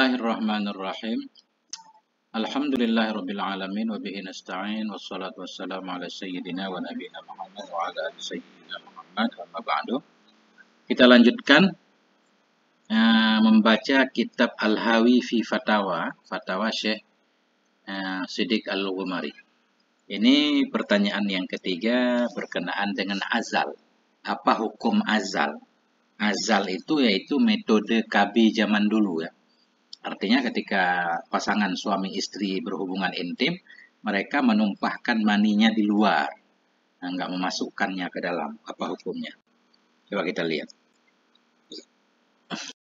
Bismillahirrahmanirrahim. Alhamdulillahirrabbilalamin. Wabihi nasta'in. Wassalatu wassalamu ala sayyidina wa nabiyina Muhammad wa ala sayyidina Muhammad. wa ba'du. Kita lanjutkan uh, membaca kitab Al-Hawi fi Fatawa. Fatawa Syekh uh, Siddiq Al-Ghumari. Ini pertanyaan yang ketiga berkenaan dengan azal. Apa hukum azal? Azal itu yaitu metode KB zaman dulu ya Artinya ketika pasangan suami istri berhubungan intim, mereka menumpahkan maninya di luar, nah, nggak memasukkannya ke dalam. Apa hukumnya? Coba kita lihat.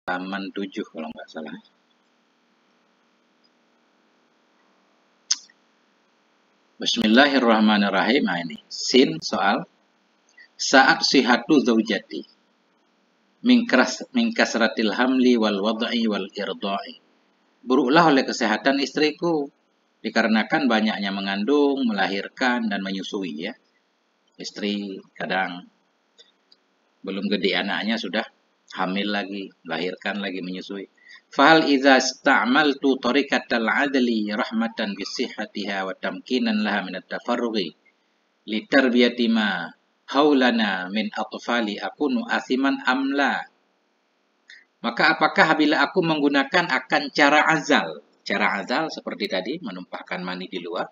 Taman 7 kalau nggak salah. Bismillahirrahmanirrahim. Nah, ini sin soal saat sihatu zaujati min, kras, kasratil hamli wal wad'i wal irdai. Buruklah oleh kesehatan istriku dikarenakan banyaknya mengandung, melahirkan dan menyusui ya. Istri kadang belum gede anaknya sudah hamil lagi, melahirkan lagi, menyusui. Fahal idza ista'maltu tariqatal adli rahmatan bi sihhatiha wa tamkinan laha min at-tafarrughi ma haulana min atfali akunu asiman amla. Maka apakah bila aku menggunakan akan cara azal? Cara azal seperti tadi, menumpahkan mani di luar.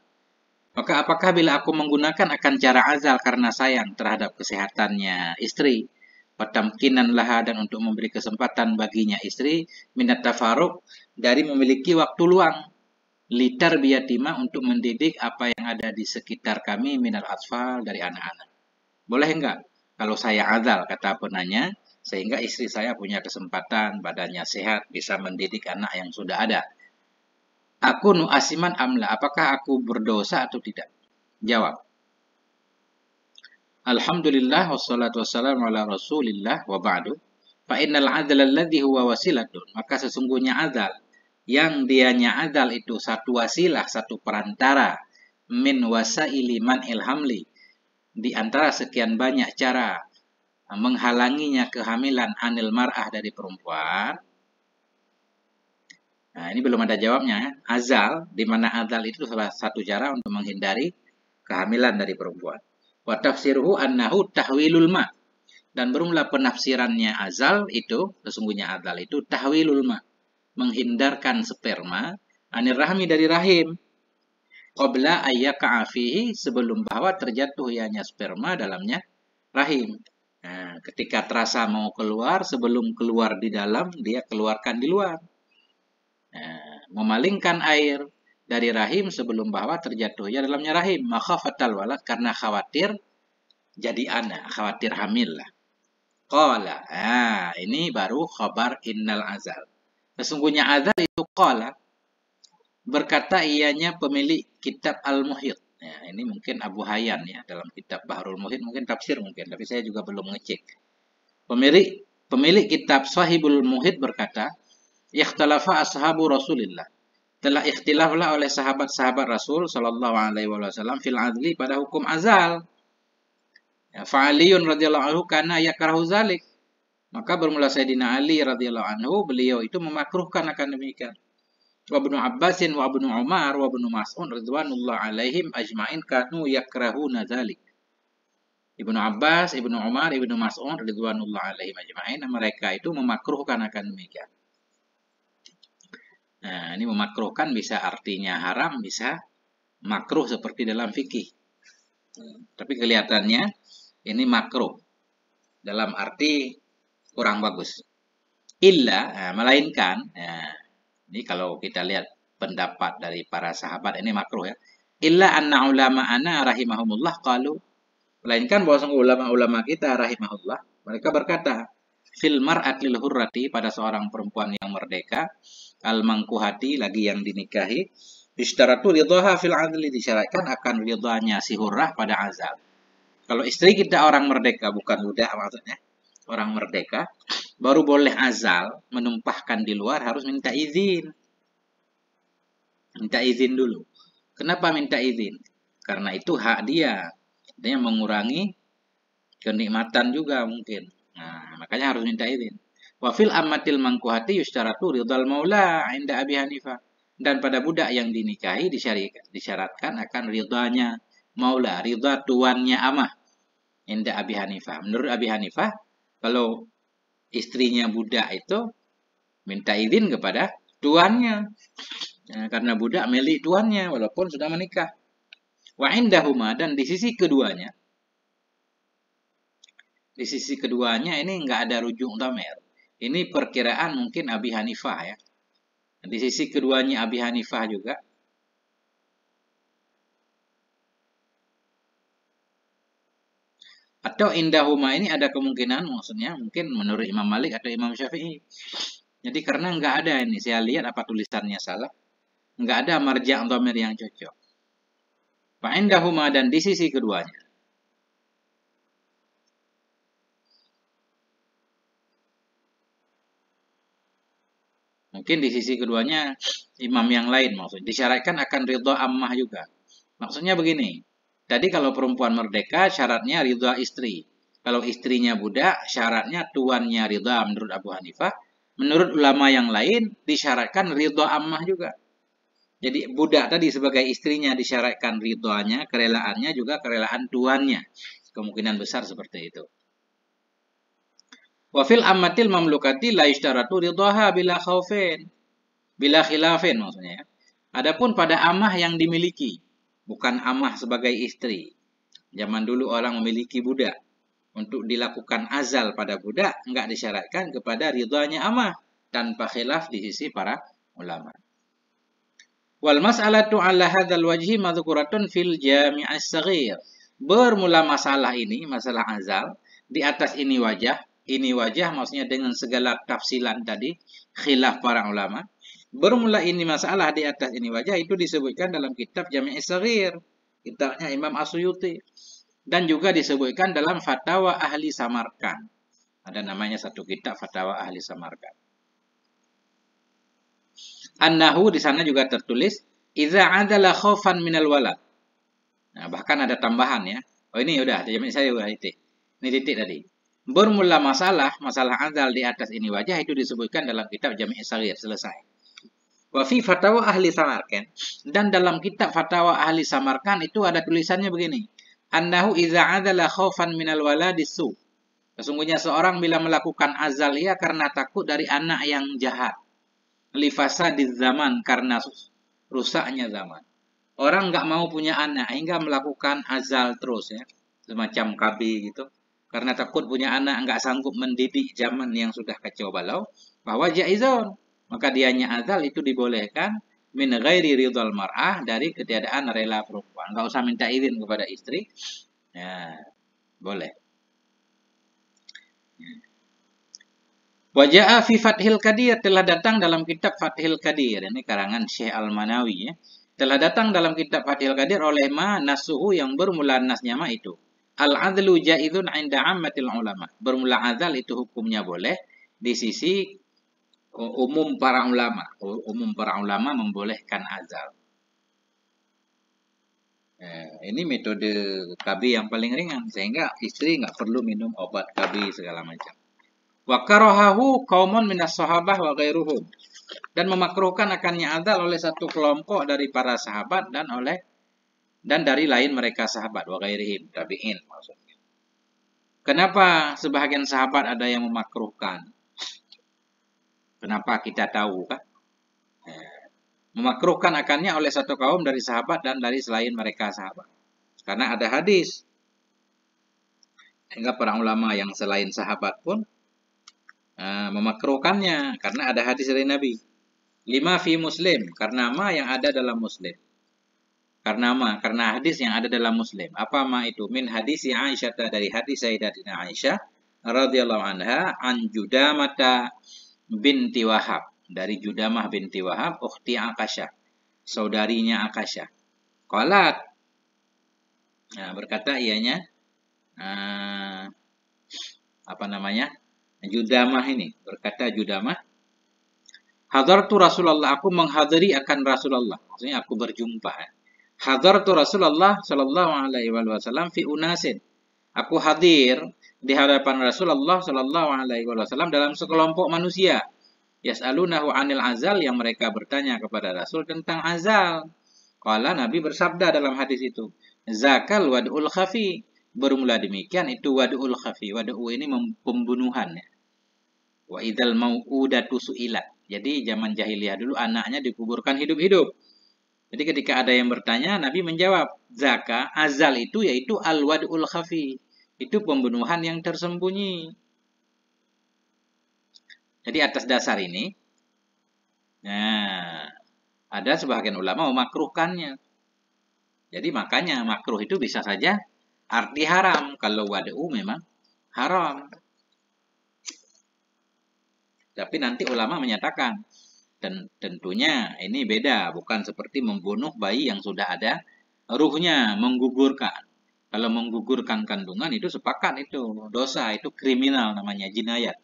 Maka apakah bila aku menggunakan akan cara azal karena sayang terhadap kesehatannya istri? Petamkinan laha dan untuk memberi kesempatan baginya istri minat tafaruk dari memiliki waktu luang Liter biatima untuk mendidik apa yang ada di sekitar kami minal asfal dari anak-anak. Boleh enggak kalau saya azal, kata penanya, sehingga istri saya punya kesempatan, badannya sehat, bisa mendidik anak yang sudah ada. Aku nu asiman amla, apakah aku berdosa atau tidak? Jawab. Alhamdulillah wassalatu wassalamu ala rasulillah wa ba'du. Fa innal alladhi huwa wasilatun. Maka sesungguhnya adal. Yang dianya adal itu satu wasilah, satu perantara. Min wasaili man ilhamli di antara sekian banyak cara menghalanginya kehamilan anil mar'ah dari perempuan. Nah, ini belum ada jawabnya. Azal, di mana azal itu salah satu cara untuk menghindari kehamilan dari perempuan. Wa tafsiruhu annahu tahwilul ma. Dan bermula penafsirannya azal itu, sesungguhnya azal itu tahwilul ma. Menghindarkan sperma anil rahmi dari rahim qabla ayyaka afihi sebelum bahwa terjatuh ianya sperma dalamnya rahim. Nah, ketika terasa mau keluar, sebelum keluar di dalam, dia keluarkan di luar. Nah, memalingkan air dari rahim sebelum bahwa terjatuh ia dalamnya rahim. Maka fatal walad karena khawatir jadi anak, khawatir hamil lah. Qala. Nah, ini baru khabar innal azal. Sesungguhnya azal itu qala. Berkata ianya pemilik kitab Al-Muhit. Ya, ini mungkin Abu Hayyan ya dalam kitab Bahrul Muhit mungkin tafsir mungkin, tapi saya juga belum ngecek. Pemilik pemilik kitab Sahibul Muhit berkata, "Ikhtalafa ashabu Rasulillah." Telah ikhtilaflah oleh sahabat-sahabat Rasul sallallahu alaihi wasallam fil adli pada hukum azal. Ya, Fa'aliyun radhiyallahu anhu kana yakrahu zalik. Maka bermula Sayyidina Ali radhiyallahu anhu, beliau itu memakruhkan akan demikian wa ibnu Abbasin wa ibnu Umar wa ibnu Mas'ud radhiyallahu alaihim ajmain kanu yakrahuna dzalik. Ibnu Abbas, Ibnu Umar, Ibnu Mas'ud radhiyallahu alaihim ajmain mereka itu memakruhkan akan demikian. Nah, ini memakruhkan bisa artinya haram, bisa makruh seperti dalam fikih. Tapi kelihatannya ini makruh dalam arti kurang bagus. Illa, nah, melainkan nah, ini kalau kita lihat pendapat dari para sahabat ini makruh ya. Illa anna ana rahimahumullah qalu melainkan bahwa ulama-ulama kita rahimahullah mereka berkata fil mar'at lil hurrati pada seorang perempuan yang merdeka al mangkuhati lagi yang dinikahi Yushtaratu ridha fil adli disyaratkan akan ridhanya si hurrah pada azab. Kalau istri kita orang merdeka, bukan budak maksudnya orang merdeka, baru boleh azal menumpahkan di luar harus minta izin. Minta izin dulu. Kenapa minta izin? Karena itu hak dia. dia mengurangi kenikmatan juga mungkin. Nah, makanya harus minta izin. Wafil amatil mangkuhati yustaratu ridal maula inda Abi Hanifa. Dan pada budak yang dinikahi disyaratkan akan ridhanya maula, ridha tuannya amah. Inda Abi Hanifa. Menurut Abi Hanifah, kalau istrinya budak itu minta izin kepada tuannya. Ya, karena budak milik tuannya walaupun sudah menikah. Wa indahuma dan di sisi keduanya di sisi keduanya ini nggak ada rujuk tamer. Ini perkiraan mungkin Abi Hanifah ya. Di sisi keduanya Abi Hanifah juga atau indahuma ini ada kemungkinan maksudnya mungkin menurut Imam Malik atau Imam Syafi'i. Jadi karena nggak ada ini saya lihat apa tulisannya salah, nggak ada marja domir yang cocok. Pak indahuma dan di sisi keduanya. Mungkin di sisi keduanya imam yang lain maksudnya disyaratkan akan ridho ammah juga. Maksudnya begini, jadi kalau perempuan merdeka syaratnya ridha istri. Kalau istrinya budak syaratnya tuannya ridha menurut Abu Hanifah. Menurut ulama yang lain disyaratkan ridha ammah juga. Jadi budak tadi sebagai istrinya disyaratkan ridhanya, kerelaannya juga kerelaan tuannya. Kemungkinan besar seperti itu. Wafil ammatil mamlukati la yushtaratu ridhaha bila khaufin. Bila khilafin maksudnya. Ya. Adapun pada ammah yang dimiliki, bukan amah sebagai istri. Zaman dulu orang memiliki budak. Untuk dilakukan azal pada budak, enggak disyaratkan kepada ridhanya amah. Tanpa khilaf di sisi para ulama. Wal mas'alatu ala hadzal wajhi madhkuratun fil jami'as saghir. Bermula masalah ini, masalah azal, di atas ini wajah, ini wajah maksudnya dengan segala tafsilan tadi, khilaf para ulama. Bermula ini masalah di atas ini wajah itu disebutkan dalam kitab Jami' Saghir, kitabnya Imam Asuyuti. Dan juga disebutkan dalam Fatawa Ahli Samarkand. Ada namanya satu kitab Fatawa Ahli Samarkand. Annahu di sana juga tertulis Iza adalah khofan minal walad. Nah, bahkan ada tambahan ya. Oh ini udah, jamin saya udah titik. Ini titik tadi. Bermula masalah, masalah azal di atas ini wajah itu disebutkan dalam kitab Jami' Saghir, selesai. Wafi fatwa Ahli Samarkan. Dan dalam kitab fatwa Ahli Samarkan itu ada tulisannya begini. adalah idza min al minal waladisu. Sesungguhnya seorang bila melakukan azal ia karena takut dari anak yang jahat. Lifasa di zaman karena rusaknya zaman. Orang nggak mau punya anak hingga melakukan azal terus ya. Semacam kabi gitu. Karena takut punya anak nggak sanggup mendidik zaman yang sudah kacau balau. Bahwa jaizon maka dianya azal itu dibolehkan min ghairi ridhal mar'ah dari ketiadaan rela perempuan. Enggak usah minta izin kepada istri. Ya, boleh. Wajah fi Fathil Kadir telah datang dalam kitab Fathil Kadir. Ini karangan Syekh Al-Manawi ya. Telah datang dalam kitab Fathil Kadir oleh ma nasuhu yang bermula nasnya ma itu. Al-adlu Jaidun inda ammatil ulama. Bermula azal itu hukumnya boleh di sisi Oh, umum para ulama. Oh, umum para ulama membolehkan azal. eh, ini metode KB yang paling ringan sehingga istri nggak perlu minum obat KB segala macam. Wa kaumun minas sahabah wa ghairuhum. Dan memakruhkan akannya azal oleh satu kelompok dari para sahabat dan oleh dan dari lain mereka sahabat wa ghairihim tabi'in maksudnya. Kenapa sebagian sahabat ada yang memakruhkan? Kenapa kita tahu Kah? Eh, memakruhkan akannya oleh satu kaum dari sahabat dan dari selain mereka sahabat. Karena ada hadis. Hingga para ulama yang selain sahabat pun uh, memakruhkannya karena ada hadis dari Nabi. Lima fi muslim, karena ma yang ada dalam muslim. Karena ma, karena hadis yang ada dalam muslim. Apa ma itu? Min hadis Aisyah dari hadis Sayyidatina Aisyah radhiyallahu anha anjudamata. mata binti Wahab dari Judamah binti Wahab ukhti Akasha saudarinya Akasha qalat nah berkata ianya uh, apa namanya Judamah ini berkata Judamah hadar tu Rasulullah aku menghadiri akan Rasulullah maksudnya aku berjumpa eh. Hadar tu Rasulullah sallallahu alaihi wasallam fi unasin aku hadir di hadapan Rasulullah Shallallahu Alaihi Wasallam dalam sekelompok manusia. Yas'alunahu anil azal yang mereka bertanya kepada Rasul tentang azal. Kala Nabi bersabda dalam hadis itu, zakal wad'ul khafi. Bermula demikian itu wad'ul khafi. Wad'u ini pembunuhan. Wa idal mau'udatu su'ilat. Jadi zaman jahiliyah dulu anaknya dikuburkan hidup-hidup. Jadi ketika ada yang bertanya, Nabi menjawab, zaka azal itu yaitu al wad'ul khafi itu pembunuhan yang tersembunyi. Jadi atas dasar ini, nah, ada sebagian ulama memakruhkannya. Jadi makanya makruh itu bisa saja arti haram. Kalau wadu memang haram. Tapi nanti ulama menyatakan, ten tentunya ini beda. Bukan seperti membunuh bayi yang sudah ada ruhnya, menggugurkan. Kalau menggugurkan kandungan itu sepakat itu dosa, itu kriminal namanya, jinayat.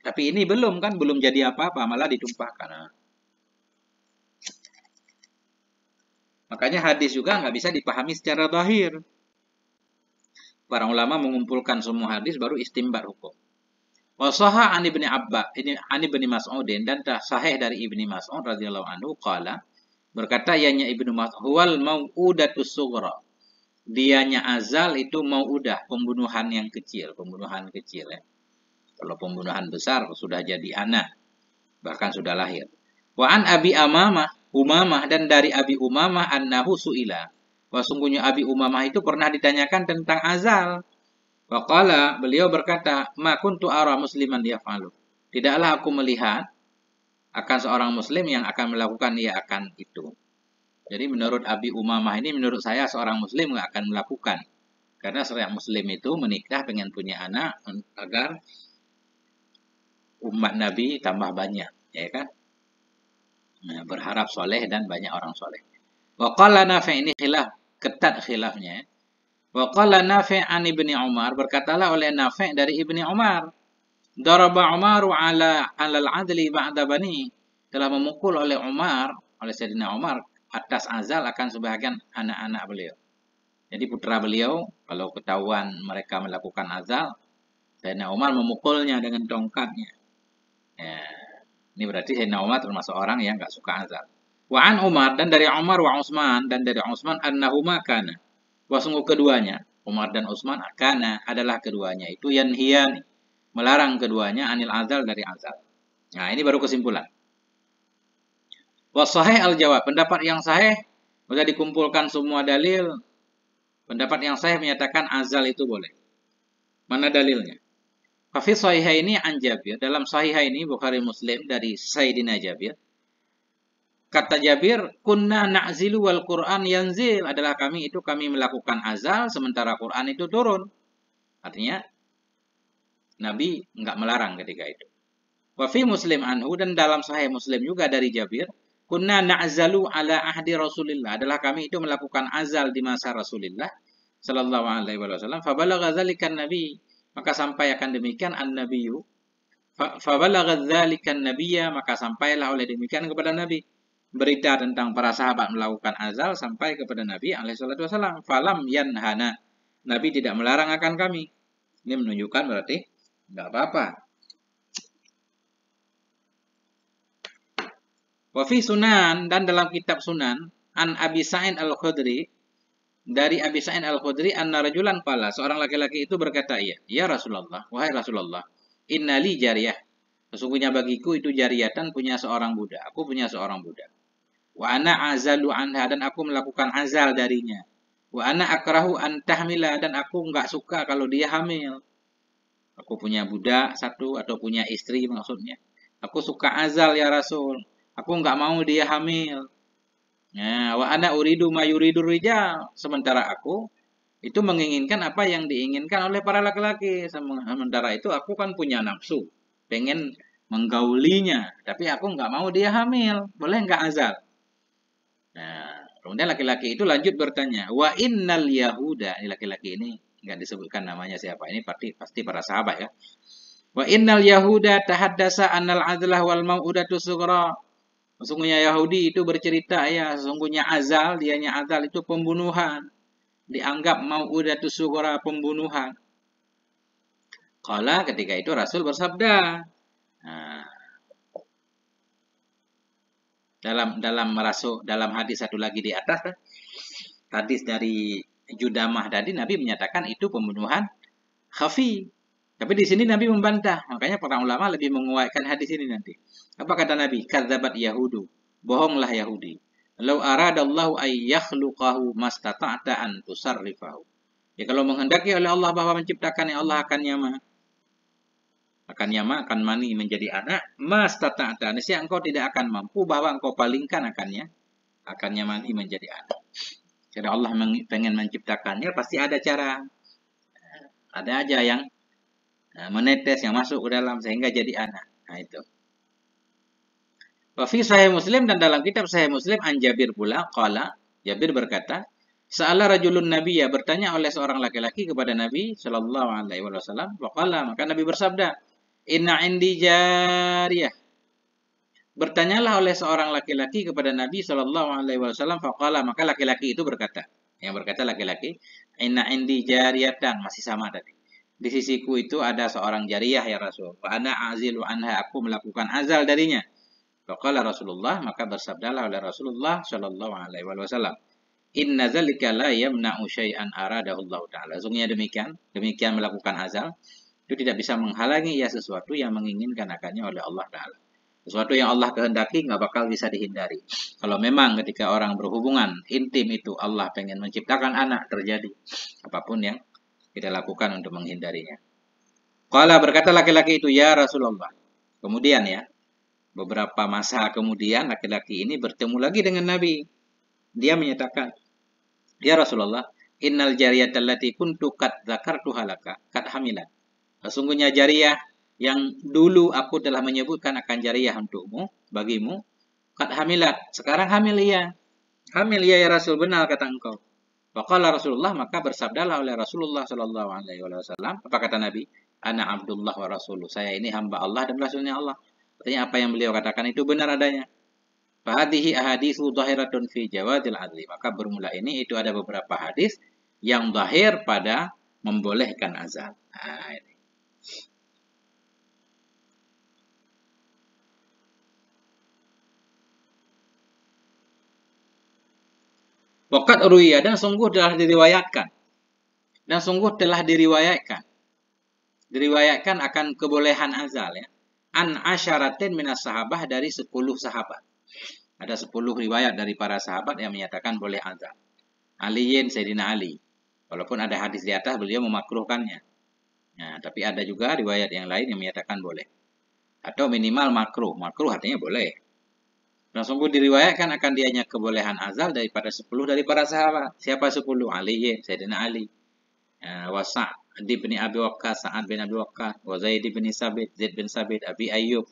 Tapi ini belum kan, belum jadi apa-apa, malah ditumpahkan. Makanya hadis juga nggak bisa dipahami secara bahir. Para ulama mengumpulkan semua hadis baru istimbar hukum. Wasaha Ani bin Abba, ini Ani bin Mas'udin dan sahih dari ibni Mas'ud radhiyallahu anhu kala berkata ianya ibnu Mas'ud wal mau udatus sughra dianya azal itu mau udah pembunuhan yang kecil, pembunuhan kecil ya. Kalau pembunuhan besar sudah jadi anak, bahkan sudah lahir. Wa Abi Amamah, Umamah dan dari Abi Umamah annahu suila. Wa sungguhnya Abi Umamah itu pernah ditanyakan tentang azal. Wakala beliau berkata, makun kuntu ara musliman yaf'alu." Tidaklah aku melihat akan seorang muslim yang akan melakukan ia akan itu. Jadi menurut Abi Umamah ini menurut saya seorang muslim nggak akan melakukan. Karena seorang muslim itu menikah pengen punya anak agar umat Nabi tambah banyak, ya kan? Nah, berharap soleh dan banyak orang soleh. Waqala Nafi ini khilaf, ketat khilafnya. Ya. Waqala Nafi an Ibni Umar, berkatalah oleh Nafi dari Ibni Umar. Daraba Umaru ala alal adli ba'da bani. Telah memukul oleh Umar, oleh Sayyidina Umar, atas azal akan sebahagian anak-anak beliau. Jadi putra beliau, kalau ketahuan mereka melakukan azal, Sayyidina Umar memukulnya dengan tongkatnya. Ya. Ini berarti Sayyidina Umar termasuk orang yang nggak suka azal. Wa'an Umar dan dari Umar wa Utsman dan dari Utsman annahuma kana. Wa sungguh keduanya, Umar dan Utsman kana adalah keduanya itu yang hian, Melarang keduanya anil azal dari azal. Nah, ini baru kesimpulan. Wasahih al-jawab. Pendapat yang sahih, sudah dikumpulkan semua dalil. Pendapat yang sahih menyatakan azal itu boleh. Mana dalilnya? Fafi sahih ini an Jabir. Dalam sahih ini Bukhari Muslim dari Sayyidina Jabir. Kata Jabir, kunna na'zilu wal Qur'an yanzil. Adalah kami itu kami melakukan azal sementara Qur'an itu turun. Artinya Nabi nggak melarang ketika itu. Wafi Muslim anhu dan dalam Sahih Muslim juga dari Jabir Kunna na'zalu ala ahdi Rasulillah. Adalah kami itu melakukan azal di masa Rasulillah sallallahu alaihi wasallam. Fa balagha nabi maka sampai akan demikian an-nabiyyu. Fa balagha dzalika nabiyya maka sampailah oleh demikian kepada nabi. Berita tentang para sahabat melakukan azal sampai kepada Nabi alaihi salatu wasallam. Falam yanhana. Nabi tidak melarang akan kami. Ini menunjukkan berarti tidak apa-apa Wafi Sunan dan dalam kitab Sunan an Abi Sa'id Al Khudri dari Abi Sa'id Al Khudri an Narajulan pala seorang laki-laki itu berkata iya ya Rasulullah wahai Rasulullah innali jariyah sesungguhnya bagiku itu jariyatan punya seorang budak aku punya seorang budak wa ana azalu anha dan aku melakukan azal darinya wa ana akrahu an tahmila dan aku nggak suka kalau dia hamil aku punya budak satu atau punya istri maksudnya aku suka azal ya Rasul Aku nggak mau dia hamil. Nah, wa ana uridu mayuridu rijal. Sementara aku itu menginginkan apa yang diinginkan oleh para laki-laki. Sementara itu aku kan punya nafsu, pengen menggaulinya, tapi aku nggak mau dia hamil. Boleh nggak azal? Nah, kemudian laki-laki itu lanjut bertanya, wa innal Yahuda, ini laki-laki ini nggak disebutkan namanya siapa, ini pasti pasti para sahabat ya. Wa innal Yahuda tahaddasa annal adlah wal mau'udatu sughra Sesungguhnya Yahudi itu bercerita ya, sesungguhnya azal, dianya azal itu pembunuhan. Dianggap ma'udatus sugora pembunuhan. Kala ketika itu Rasul bersabda. Nah, dalam dalam rasul dalam hadis satu lagi di atas hadis dari Judamah tadi Nabi menyatakan itu pembunuhan khafi. Tapi di sini Nabi membantah. Makanya para ulama lebih menguatkan hadis ini nanti. Apa kata Nabi? Kadzabat Yahudu. Bohonglah Yahudi. Lau aradallahu ay yakhluqahu mastata'ta an tusarrifahu. Ya kalau menghendaki oleh Allah bahwa menciptakannya Allah akan nyama. Akan nyama, akan mani menjadi anak. Mastata'ta. siang engkau tidak akan mampu bahwa engkau palingkan akannya. Akan nyamani menjadi anak. Jadi Allah pengen menciptakannya pasti ada cara. Ada aja yang eh, menetes yang masuk ke dalam sehingga jadi anak. Nah itu. Wafi Sahih Muslim dan dalam kitab Sahih Muslim An Jabir pula qala Jabir berkata Sa'ala rajulun Nabi ya bertanya oleh seorang laki-laki kepada Nabi sallallahu alaihi wasallam waqala maka Nabi bersabda Inna indi jariyah Bertanyalah oleh seorang laki-laki kepada Nabi sallallahu alaihi wasallam faqala maka laki-laki itu berkata yang berkata laki-laki Inna indi jariyatan masih sama tadi di sisiku itu ada seorang jariah ya Rasul. Wa ana azilu anha aku melakukan azal darinya. Faqala Rasulullah maka bersabdalah oleh Rasulullah Shallallahu alaihi wasallam, "Inna dzalika la yamna'u syai'an aradahu Allah taala." Sungguhnya demikian, demikian melakukan azal itu tidak bisa menghalangi ya sesuatu yang menginginkan akannya oleh Allah taala. Sesuatu yang Allah kehendaki nggak bakal bisa dihindari. Kalau memang ketika orang berhubungan intim itu Allah pengen menciptakan anak terjadi apapun yang kita lakukan untuk menghindarinya. Kala berkata laki-laki itu ya Rasulullah. Kemudian ya, Beberapa masa kemudian laki-laki ini bertemu lagi dengan Nabi. Dia menyatakan, Ya Rasulullah, innal jariyata allati kuntu tukat zakar tuhalaka, kat hamilat. Sesungguhnya jariyah yang dulu aku telah menyebutkan akan jariyah untukmu, bagimu, kat hamilat. Sekarang hamil ia. Hamil ia ya Rasul benar kata engkau. Faqala Rasulullah maka bersabdalah oleh Rasulullah Shallallahu Alaihi Wasallam apa kata Nabi? Ana Abdullah wa Rasuluh. Saya ini hamba Allah dan Rasulnya Allah. Artinya apa yang beliau katakan itu benar adanya. Fahadihi ahadithu zahiratun fi jawadil adli. Maka bermula ini itu ada beberapa hadis yang zahir pada membolehkan azal. Nah, ini. Wakat ruya dan sungguh telah diriwayatkan. Dan sungguh telah diriwayatkan. Diriwayatkan akan kebolehan azal ya an asyaratin minas sahabah dari sepuluh sahabat. Ada sepuluh riwayat dari para sahabat yang menyatakan boleh azan. Aliyin Sayyidina Ali. Walaupun ada hadis di atas beliau memakruhkannya. Nah, tapi ada juga riwayat yang lain yang menyatakan boleh. Atau minimal makruh. Makruh artinya boleh. Langsung nah, pun diriwayatkan akan dianya kebolehan azal daripada sepuluh dari para sahabat. Siapa sepuluh? Aliyin Sayyidina Ali. Nah, Wasa' bin Abi Waqqas, Sa'ad bin Abi Waqqas, wa Zaid bin Sabit, Zaid bin Sabit, Abi Ayyub,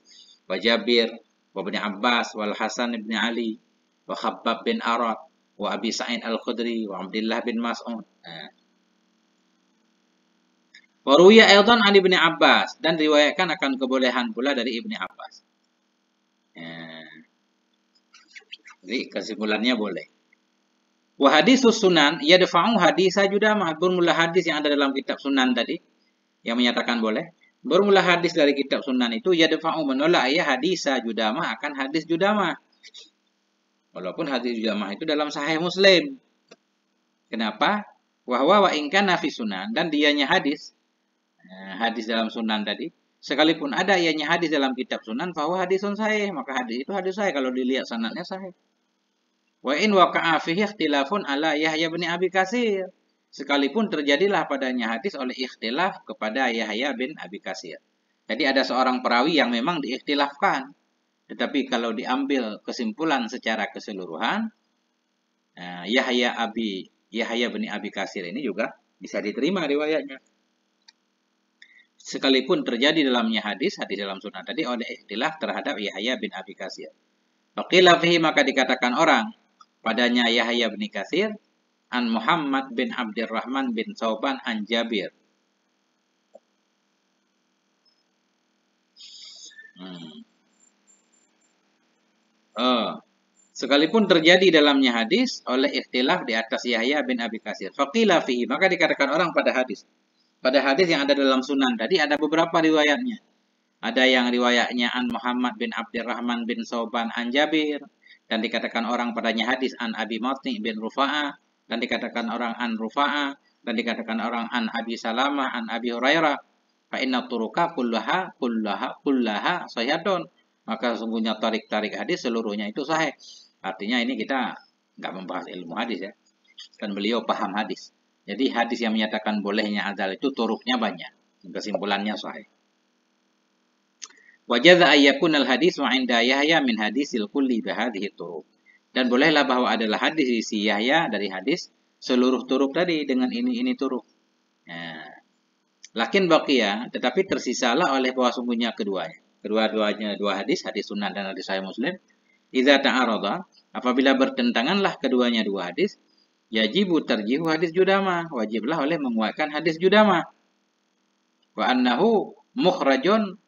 wa Jabir, wa bin Abbas, wal Hasan bin Ali, wa Khabbab bin Arad, wa Abi Sa'id Al-Khudri, wa Abdullah bin Mas'ud. Nah. Eh. Waruya Aydan Ali bin Abbas dan riwayatkan akan kebolehan pula dari Ibni Abbas. Eh. Jadi kesimpulannya boleh. Wa hadisus sunan yadfa'u hadisa judama. Bermula hadis yang ada dalam kitab sunan tadi. Yang menyatakan boleh. Bermula hadis dari kitab sunan itu ia yadfa'u menolak ia ya hadisa judama akan hadis judama. Walaupun hadis judama itu dalam sahih muslim. Kenapa? Wahwa wa ingka fi sunan. Dan dianya hadis. Eh, hadis dalam sunan tadi. Sekalipun ada ianya hadis dalam kitab sunan, bahwa hadis sahih. Maka hadis itu hadis sahih. Kalau dilihat sanatnya sahih. Wa in waqa'a fihi ikhtilafun ala Yahya bin Abi Katsir. Sekalipun terjadilah padanya hadis oleh ikhtilaf kepada Yahya bin Abi Katsir. Jadi ada seorang perawi yang memang diikhtilafkan. Tetapi kalau diambil kesimpulan secara keseluruhan, eh, Yahya Abi Yahya bin Abi Katsir ini juga bisa diterima riwayatnya. Sekalipun terjadi dalamnya hadis, hadis dalam sunnah tadi oleh ikhtilaf terhadap Yahya bin Abi Katsir. Faqila maka dikatakan orang, Padanya Yahya bin Katsir an Muhammad bin Abdurrahman bin Sauban an Jabir. Hmm. Oh. Sekalipun terjadi dalamnya hadis oleh ikhtilaf di atas Yahya bin Abi Kasir. Faqila fihi. Maka dikatakan orang pada hadis. Pada hadis yang ada dalam sunan tadi ada beberapa riwayatnya. Ada yang riwayatnya An Muhammad bin Abdurrahman bin Sauban An Jabir dan dikatakan orang padanya hadis an Abi Matni bin Rufa'ah dan dikatakan orang an Rufa'ah dan dikatakan orang an Abi Salamah an Abi Hurairah fa inna turuka kullaha kullaha kullaha sahihatun maka sungguhnya tarik-tarik hadis seluruhnya itu sahih artinya ini kita nggak membahas ilmu hadis ya dan beliau paham hadis jadi hadis yang menyatakan bolehnya adalah itu turuknya banyak kesimpulannya sahih Wajaza al hadis wa'inda Yahya min hadisil kulli bahadihi turuk Dan bolehlah bahwa adalah hadis si Yahya dari hadis seluruh turuk tadi dengan ini ini turuk. Nah, lakin baqiyah, tetapi tersisalah oleh bahwa sungguhnya keduanya. Kedua-duanya dua hadis, hadis sunnah dan hadis sahih muslim. Iza ta'arada, apabila bertentanganlah keduanya dua hadis, yajibu terjihu hadis judama. Wajiblah oleh menguatkan hadis judama. Wa annahu mukhrajun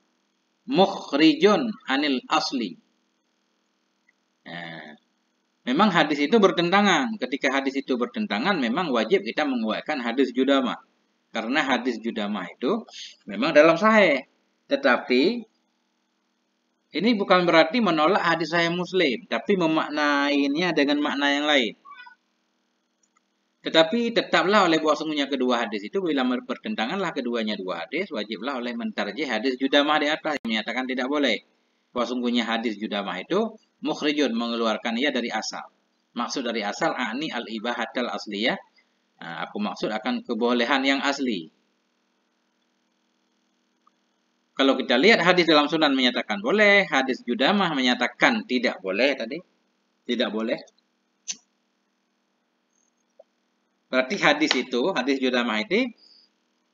mukhrijun anil asli. Nah, memang hadis itu bertentangan. Ketika hadis itu bertentangan, memang wajib kita menguatkan hadis judama. Karena hadis judama itu memang dalam sahih. Tetapi ini bukan berarti menolak hadis sahih Muslim, tapi memaknainya dengan makna yang lain. Tetapi tetaplah oleh buah sungguhnya kedua hadis itu bila berpertentanganlah keduanya dua hadis, wajiblah oleh mentarjih hadis judamah di atas menyatakan tidak boleh. Buah sungguhnya hadis judamah itu mukhrijun mengeluarkan ia dari asal. Maksud dari asal ani al-ibahatal asliyah. Nah, aku maksud akan kebolehan yang asli. Kalau kita lihat hadis dalam sunan menyatakan boleh, hadis judamah menyatakan tidak boleh tadi. Tidak boleh. Berarti hadis itu, hadis judama itu,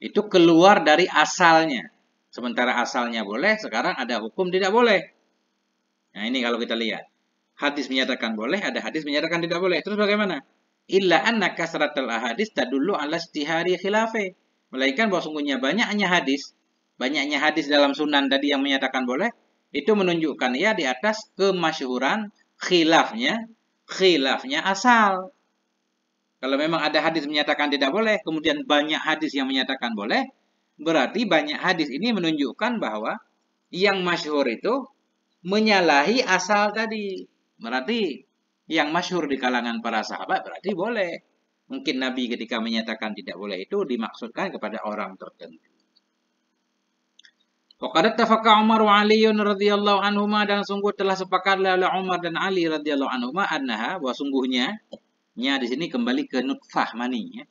itu keluar dari asalnya. Sementara asalnya boleh, sekarang ada hukum tidak boleh. Nah ini kalau kita lihat. Hadis menyatakan boleh, ada hadis menyatakan tidak boleh. Terus bagaimana? Illa anna kasratal ahadis tadullu ala stihari khilafe. Melainkan bahwa sungguhnya banyaknya hadis, banyaknya hadis dalam sunan tadi yang menyatakan boleh, itu menunjukkan ya di atas kemasyhuran khilafnya, khilafnya asal. Kalau memang ada hadis menyatakan tidak boleh, kemudian banyak hadis yang menyatakan boleh, berarti banyak hadis ini menunjukkan bahwa yang masyhur itu menyalahi asal tadi. Berarti yang masyhur di kalangan para sahabat berarti boleh. Mungkin Nabi ketika menyatakan tidak boleh itu dimaksudkan kepada orang tertentu. Waqad ittafaqa Umar wa Ali radhiyallahu anhuma dan sungguh telah sepakat oleh Umar dan Ali radhiyallahu anhuma annaha bahwa sungguhnya Ya di sini kembali ke nutfah mani ya.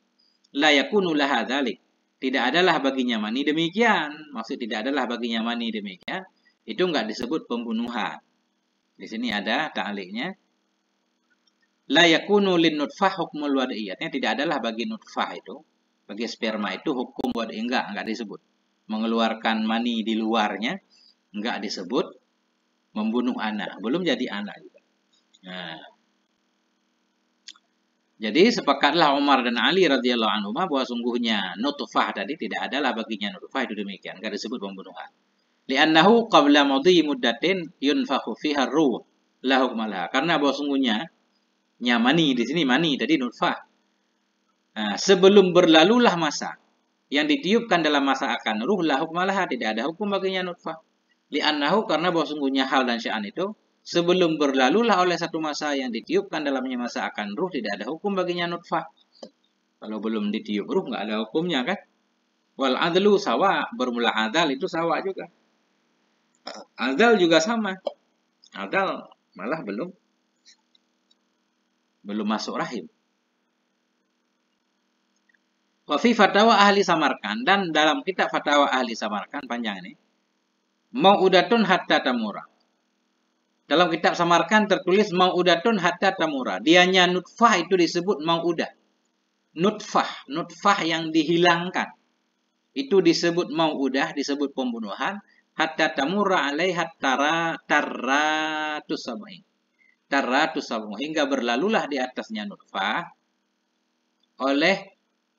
La yakunu laha dhalik. Tidak adalah baginya mani demikian. Maksud tidak adalah baginya mani demikian. Itu enggak disebut pembunuhan. Di sini ada ta'aliknya. La yakunu lin nutfah hukmul wadiyatnya. Tidak adalah bagi nutfah itu. Bagi sperma itu hukum wadi enggak, enggak disebut. Mengeluarkan mani di luarnya enggak disebut membunuh anak. Belum jadi anak juga. Nah, jadi sepakatlah Umar dan Ali radhiyallahu anhu bahwa sungguhnya nutfah tadi tidak adalah baginya nutfah itu demikian, enggak disebut pembunuhan. Li'annahu qabla madhi muddatin yunfakhu fiha ruh lahu malaha. Karena bahwa sungguhnya nyamani di sini mani tadi nutfah. Nah, sebelum berlalulah masa yang ditiupkan dalam masa akan ruh lahu malaha tidak ada hukum baginya nutfah. Li'annahu karena bahwa sungguhnya hal dan sya'an itu Sebelum berlalulah oleh satu masa yang ditiupkan dalamnya masa akan ruh, tidak ada hukum baginya nutfah. Kalau belum ditiup ruh, nggak ada hukumnya kan? Wal adlu sawa, bermula adal itu sawa juga. Adal juga sama. Adal malah belum belum masuk rahim. Wafi fatwa ahli Samarkan dan dalam kitab fatwa ahli Samarkan panjang ini. Mau udatun hatta tamura. Dalam kitab Samarkan tertulis maudatun hatta tamura. Dianya nutfah itu disebut maudah. Nutfah, nutfah yang dihilangkan. Itu disebut maudah, disebut pembunuhan. Hatta tamura alaih hatta taratu sabuhin. Taratu sabuhin. Hingga berlalulah di atasnya nutfah oleh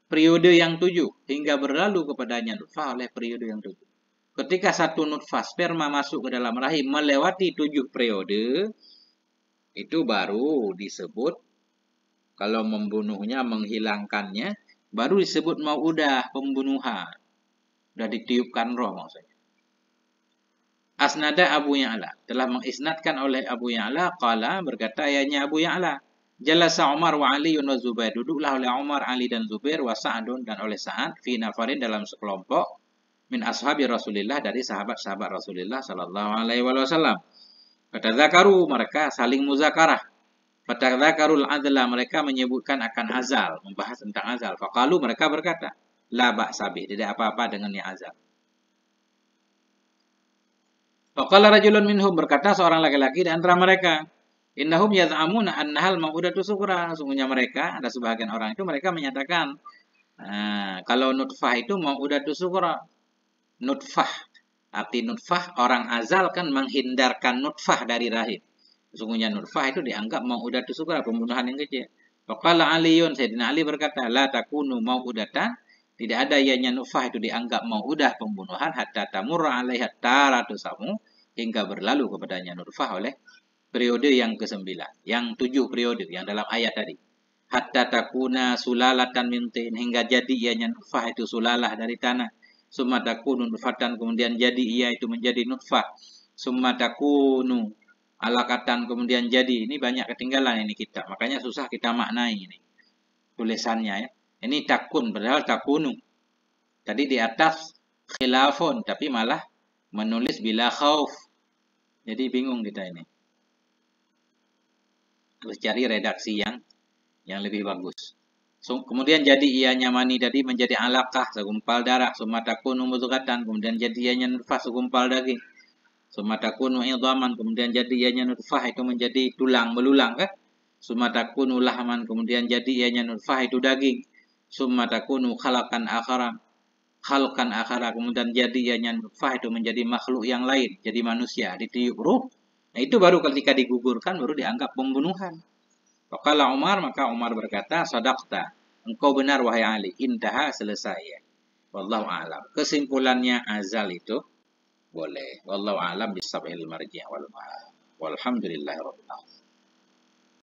periode yang tujuh. Hingga berlalu kepadanya nutfah oleh periode yang tujuh. Ketika satu nutfah sperma masuk ke dalam rahim melewati tujuh periode, itu baru disebut kalau membunuhnya, menghilangkannya, baru disebut mau udah pembunuhan. Sudah ditiupkan roh maksudnya. Asnada Abu Ya'la telah mengisnatkan oleh Abu Ya'la qala berkata ayahnya Abu Ya'la Jalasa Umar wa Ali wa Zubair. Duduklah oleh Umar, Ali dan Zubair, wa Sa'adun dan oleh Sa'ad, fi nafarin dalam sekelompok min ashabi Rasulillah dari sahabat-sahabat Rasulullah sallallahu alaihi wasallam. Fatadzakaru mereka saling muzakarah. Fatadzakarul adla mereka menyebutkan akan azal, membahas tentang azal. Faqalu mereka berkata, la ba'sabi, tidak apa-apa dengan yang azal. Faqala rajulun minhum berkata seorang laki-laki di antara mereka, innahum yaz'amuna annahal maudatu sukra. Sungguhnya mereka, ada sebagian orang itu mereka menyatakan, nah, kalau nutfah itu maudatu sukra, nutfah. Arti nutfah, orang azal kan menghindarkan nutfah dari rahim. Sesungguhnya nutfah itu dianggap mau udah sugra, pembunuhan yang kecil. Faqala Aliun Sayyidina Ali berkata, La takunu mau udatan, tidak ada ianya nutfah itu dianggap mau udah pembunuhan, hatta tamurra alaiha taratusamu, hingga berlalu kepadanya nutfah oleh periode yang ke-9, yang tujuh periode, yang dalam ayat tadi hatta takuna sulalatan min tin hingga jadi ianya nutfah itu sulalah dari tanah summa takunu nutfatan kemudian jadi ia itu menjadi nutfah summa takunu alakatan kemudian jadi ini banyak ketinggalan ini kita makanya susah kita maknai ini tulisannya ya ini takun padahal takunu tadi di atas khilafun tapi malah menulis bila khauf jadi bingung kita ini terus cari redaksi yang yang lebih bagus Kemudian jadi ianya mani tadi menjadi alakah segumpal darah. Sumatakunu mudugatan. Kemudian jadi ianya nutfah segumpal daging. yang idhaman. Kemudian jadi ianya nutfah itu menjadi tulang belulang kan? kunu lahman. Kemudian jadi ianya nutfah itu daging. kunu khalakan akhara khalakan akhara kemudian jadi ianya nutfah itu menjadi makhluk yang lain jadi manusia ditiup ruh nah itu baru ketika digugurkan baru dianggap pembunuhan Faqala Umar, maka Umar berkata, sadaqta. Engkau benar wahai Ali. Intaha selesai ya. Wallahu alam. Kesimpulannya azal itu boleh. Wallahu alam bisab'il marji' wal Walhamdulillahirabbil alamin.